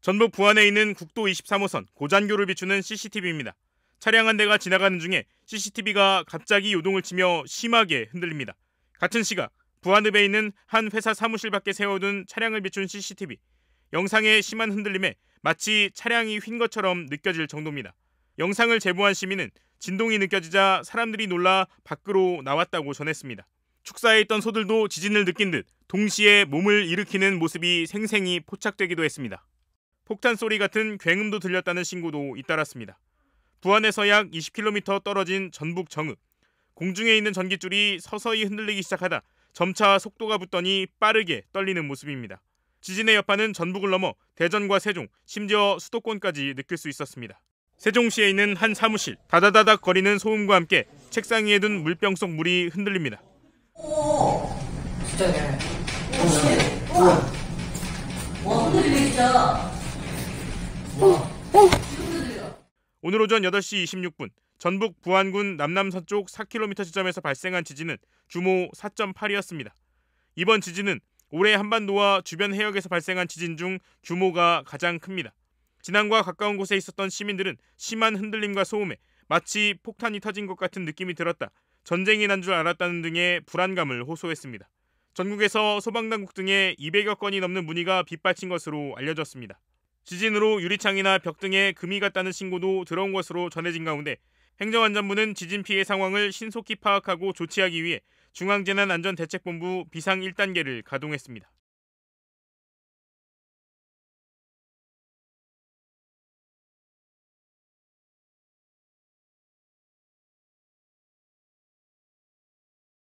전북 부안에 있는 국도 23호선 고잔교를 비추는 CCTV입니다. 차량 한 대가 지나가는 중에 CCTV가 갑자기 요동을 치며 심하게 흔들립니다. 같은 시각 부안읍에 있는 한 회사 사무실 밖에 세워둔 차량을 비춘 CCTV. 영상의 심한 흔들림에 마치 차량이 휜 것처럼 느껴질 정도입니다. 영상을 제보한 시민은 진동이 느껴지자 사람들이 놀라 밖으로 나왔다고 전했습니다. 축사에 있던 소들도 지진을 느낀 듯 동시에 몸을 일으키는 모습이 생생히 포착되기도 했습니다. 폭탄 소리 같은 굉음도 들렸다는 신고도 잇따랐습니다. 부안에서 약 20km 떨어진 전북 정읍. 공중에 있는 전기줄이 서서히 흔들리기 시작하다 점차 속도가 붙더니 빠르게 떨리는 모습입니다. 지진의 여파는 전북을 넘어 대전과 세종, 심지어 수도권까지 느낄 수 있었습니다. 세종시에 있는 한 사무실, 다다다닥 거리는 소음과 함께 책상 위에 둔 물병 속 물이 흔들립니다. 오, 진짜 오, 와, 흔들리겠다. 오늘 오전 8시 26분 전북 부안군 남남 서쪽 4km 지점에서 발생한 지진은 규모 4.8이었습니다. 이번 지진은 올해 한반도와 주변 해역에서 발생한 지진 중 규모가 가장 큽니다. 진앙과 가까운 곳에 있었던 시민들은 심한 흔들림과 소음에 마치 폭탄이 터진 것 같은 느낌이 들었다. 전쟁이 난 줄 알았다는 등의 불안감을 호소했습니다. 전국에서 소방당국 등에 200여 건이 넘는 문의가 빗발친 것으로 알려졌습니다. 지진으로 유리창이나 벽 등에 금이 갔다는 신고도 들어온 것으로 전해진 가운데 행정안전부는 지진 피해 상황을 신속히 파악하고 조치하기 위해 중앙재난안전대책본부 비상 1단계를 가동했습니다.